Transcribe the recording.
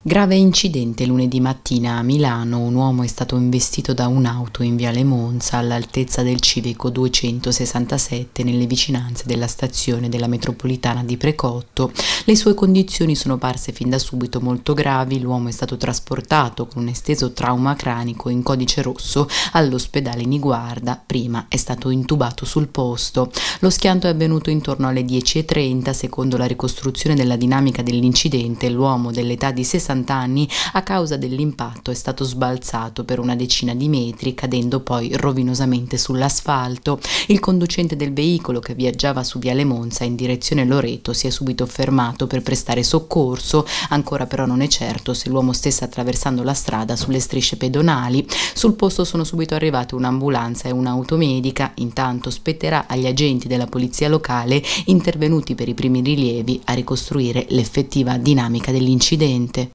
Grave incidente lunedì mattina a Milano, un uomo è stato investito da un'auto in Viale Monza all'altezza del civico 267 nelle vicinanze della stazione della metropolitana di Precotto. Le sue condizioni sono parse fin da subito molto gravi, l'uomo è stato trasportato con un esteso trauma cranico in codice rosso all'ospedale Niguarda, prima è stato intubato sul posto. Lo schianto è avvenuto intorno alle 10.30, secondo la ricostruzione della dinamica dell'incidente, l'uomo dell'età di 60 60 anni, a causa dell'impatto è stato sbalzato per una decina di metri, cadendo poi rovinosamente sull'asfalto. Il conducente del veicolo che viaggiava su Viale Monza in direzione Loreto si è subito fermato per prestare soccorso, ancora però non è certo se l'uomo stesse attraversando la strada sulle strisce pedonali. Sul posto sono subito arrivate un'ambulanza e un'automedica, intanto spetterà agli agenti della polizia locale intervenuti per i primi rilievi a ricostruire l'effettiva dinamica dell'incidente.